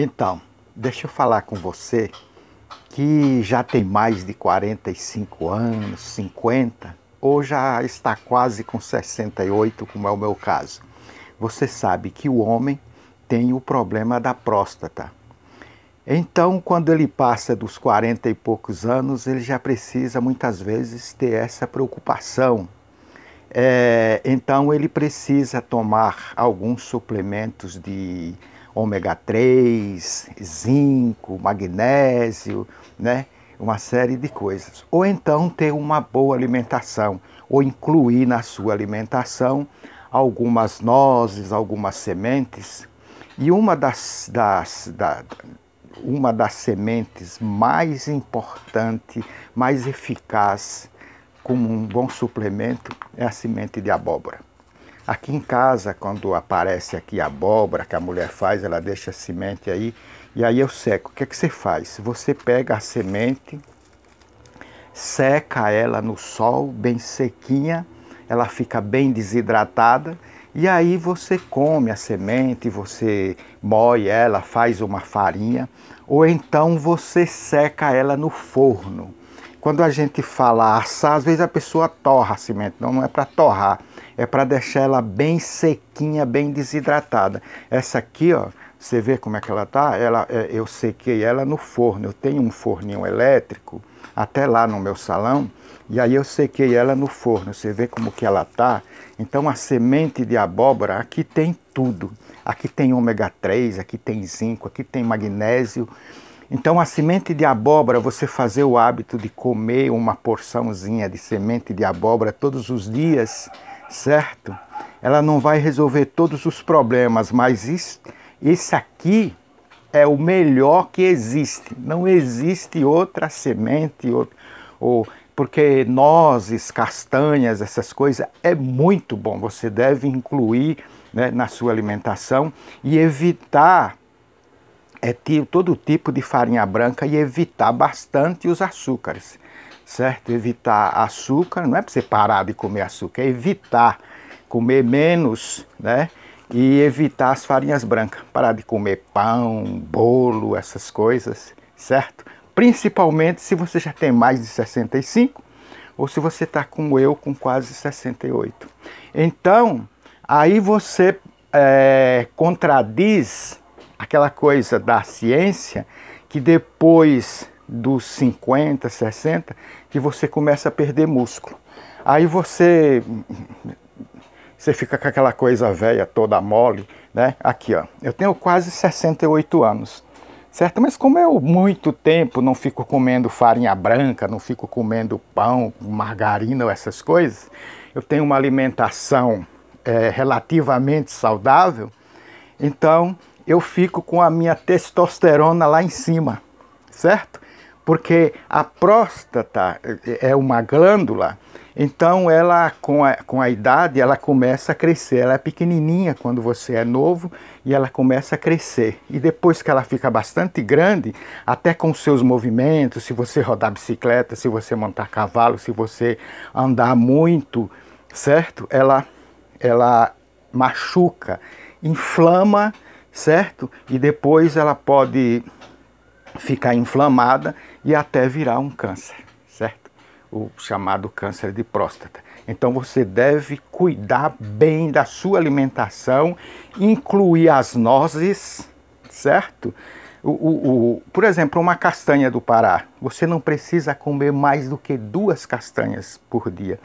Então, deixa eu falar com você que já tem mais de 45 anos, 50, ou já está quase com 68, como é o meu caso. Você sabe que o homem tem o problema da próstata. Então, quando ele passa dos 40 e poucos anos, ele já precisa muitas vezes ter essa preocupação. É, então, ele precisa tomar alguns suplementos de ômega 3, zinco, magnésio, né? uma série de coisas. Ou então ter uma boa alimentação, ou incluir na sua alimentação algumas nozes, algumas sementes. E uma das, das, da, uma das sementes mais importante, mais eficaz, como um bom suplemento, é a semente de abóbora. Aqui em casa, quando aparece aqui a abóbora que a mulher faz, ela deixa a semente aí e aí eu seco. O que, é que você faz? Você pega a semente, seca ela no sol, bem sequinha, ela fica bem desidratada e aí você come a semente, você moe ela, faz uma farinha ou então você seca ela no forno quando a gente fala assar, às vezes a pessoa torra a semente. Não, não é para torrar, é para deixar ela bem sequinha, bem desidratada. Essa aqui, ó, você vê como é que ela tá? Ela, é, eu sequei ela no forno. Eu tenho um forninho elétrico até lá no meu salão. E aí eu sequei ela no forno. Você vê como que ela tá? Então a semente de abóbora aqui tem tudo. Aqui tem ômega 3, aqui tem zinco, aqui tem magnésio. Então, a semente de abóbora, você fazer o hábito de comer uma porçãozinha de semente de abóbora todos os dias, certo? Ela não vai resolver todos os problemas, mas isso, isso aqui é o melhor que existe. Não existe outra semente, ou, ou porque nozes, castanhas, essas coisas, é muito bom. Você deve incluir né, na sua alimentação e evitar é todo tipo de farinha branca e evitar bastante os açúcares, certo? Evitar açúcar, não é para você parar de comer açúcar, é evitar comer menos, né? E evitar as farinhas brancas, parar de comer pão, bolo, essas coisas, certo? Principalmente se você já tem mais de 65 ou se você está como eu com quase 68. Então, aí você é, contradiz aquela coisa da ciência que depois dos 50, 60, que você começa a perder músculo. Aí você você fica com aquela coisa velha toda mole, né? Aqui, ó. Eu tenho quase 68 anos. Certo? Mas como eu muito tempo não fico comendo farinha branca, não fico comendo pão, margarina ou essas coisas, eu tenho uma alimentação é, relativamente saudável, então eu fico com a minha testosterona lá em cima, certo? Porque a próstata é uma glândula, então ela com a, com a idade ela começa a crescer, ela é pequenininha quando você é novo e ela começa a crescer. E depois que ela fica bastante grande, até com seus movimentos, se você rodar bicicleta, se você montar cavalo, se você andar muito, certo? Ela ela machuca, inflama certo? E depois ela pode ficar inflamada e até virar um câncer, certo? O chamado câncer de próstata. Então você deve cuidar bem da sua alimentação, incluir as nozes, certo? O, o, o, por exemplo, uma castanha do Pará. Você não precisa comer mais do que duas castanhas por dia.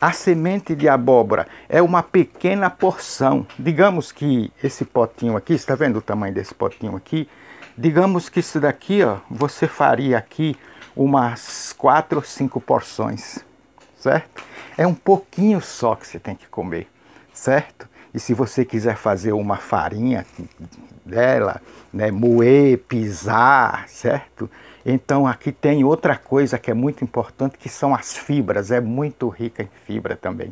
A semente de abóbora é uma pequena porção. Digamos que esse potinho aqui, está vendo o tamanho desse potinho aqui? Digamos que isso daqui, ó, você faria aqui umas quatro ou cinco porções, certo? É um pouquinho só que você tem que comer, certo? E se você quiser fazer uma farinha dela, né, moer, pisar, certo? Então aqui tem outra coisa que é muito importante, que são as fibras, é muito rica em fibra também.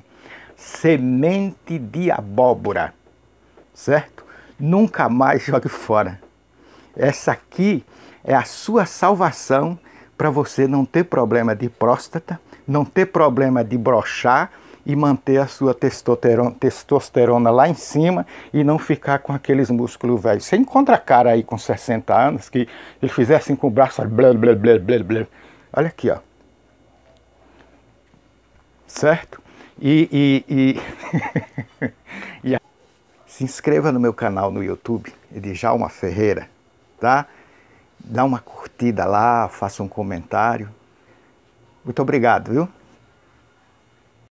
Semente de abóbora, certo? Nunca mais jogue fora. Essa aqui é a sua salvação para você não ter problema de próstata, não ter problema de brochar, e manter a sua testosterona, testosterona lá em cima e não ficar com aqueles músculos velhos. Você encontra cara aí com 60 anos que ele fizer assim com o braço, blá, blá, blá, blá, blá. olha aqui, ó. Certo? E, e, e... e se inscreva no meu canal no YouTube, Edjalma Ferreira, tá? Dá uma curtida lá, faça um comentário. Muito obrigado, viu?